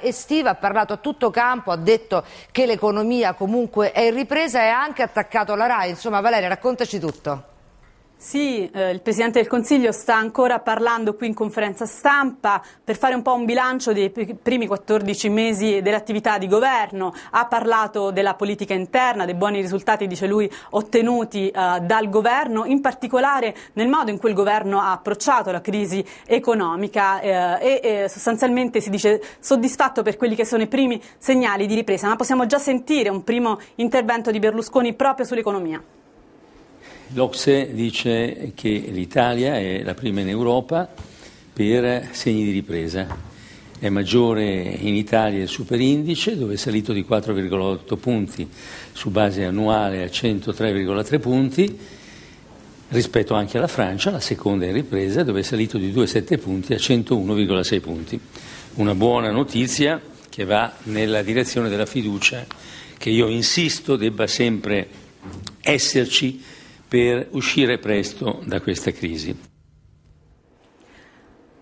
estiva, ha parlato a tutto campo, ha detto che l'economia comunque è in ripresa e ha anche attaccato la RAI. Insomma Valeria raccontaci tutto. Sì, eh, il Presidente del Consiglio sta ancora parlando qui in conferenza stampa per fare un po' un bilancio dei primi 14 mesi dell'attività di governo. Ha parlato della politica interna, dei buoni risultati, dice lui, ottenuti eh, dal governo, in particolare nel modo in cui il governo ha approcciato la crisi economica eh, e sostanzialmente si dice soddisfatto per quelli che sono i primi segnali di ripresa. Ma possiamo già sentire un primo intervento di Berlusconi proprio sull'economia. L'Ocse dice che l'Italia è la prima in Europa per segni di ripresa. È maggiore in Italia il superindice, dove è salito di 4,8 punti su base annuale a 103,3 punti, rispetto anche alla Francia, la seconda in ripresa, dove è salito di 2,7 punti a 101,6 punti. Una buona notizia che va nella direzione della fiducia, che io insisto debba sempre esserci per uscire presto da questa crisi.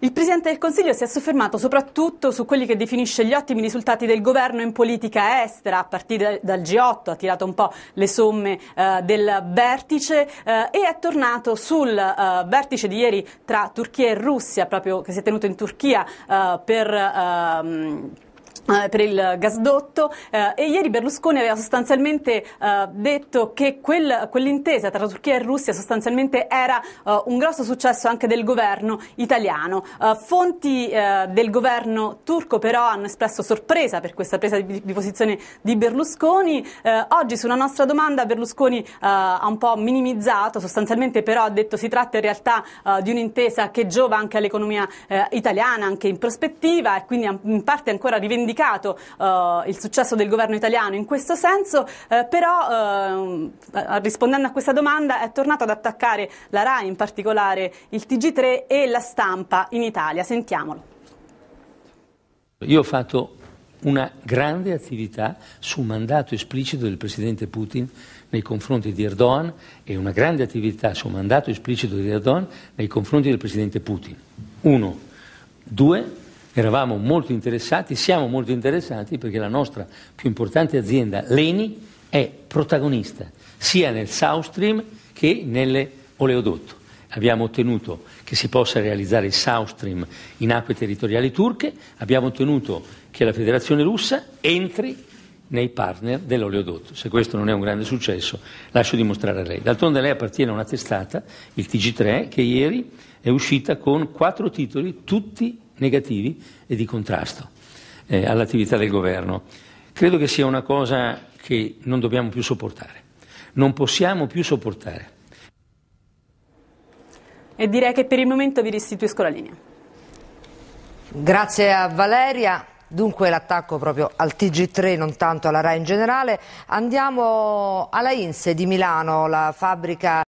Il Presidente del Consiglio si è soffermato soprattutto su quelli che definisce gli ottimi risultati del governo in politica estera, a partire dal G8, ha tirato un po' le somme eh, del vertice eh, e è tornato sul eh, vertice di ieri tra Turchia e Russia, proprio che si è tenuto in Turchia eh, per ehm, eh, per il gasdotto eh, e ieri Berlusconi aveva sostanzialmente eh, detto che quel, quell'intesa tra Turchia e Russia sostanzialmente era eh, un grosso successo anche del governo italiano. Eh, fonti eh, del governo turco però hanno espresso sorpresa per questa presa di, di posizione di Berlusconi. oggi su una nostra domanda Berlusconi ha un po' minimizzato, sostanzialmente però ha detto si tratta in realtà di un'intesa che giova anche all'economia italiana, anche in prospettiva e quindi in parte ancora rivendicato criticato eh, il successo del governo italiano in questo senso, eh, però eh, rispondendo a questa domanda è tornato ad attaccare la RAI, in particolare il TG3 e la stampa in Italia. Sentiamolo. Io ho fatto una grande attività su mandato esplicito del Presidente Putin nei confronti di Erdogan e una grande attività su mandato esplicito di Erdogan nei confronti del Presidente Putin. Uno. Due, eravamo molto interessati, siamo molto interessati perché la nostra più importante azienda, Leni, è protagonista sia nel South Stream che nell'oleodotto. Abbiamo ottenuto che si possa realizzare il South Stream in acque territoriali turche, abbiamo ottenuto che la Federazione russa entri nei partner dell'oleodotto. Se questo non è un grande successo, lascio dimostrare a lei. D'altronde lei appartiene a una testata, il TG3, che ieri è uscita con quattro titoli, tutti negativi e di contrasto eh, all'attività del governo. Credo che sia una cosa che non dobbiamo più sopportare, non possiamo più sopportare. E direi che per il momento vi restituisco la linea. Grazie a Valeria. Dunque l'attacco proprio al TG3, non tanto alla RAI in generale. Andiamo alla INSE di Milano, la fabbrica.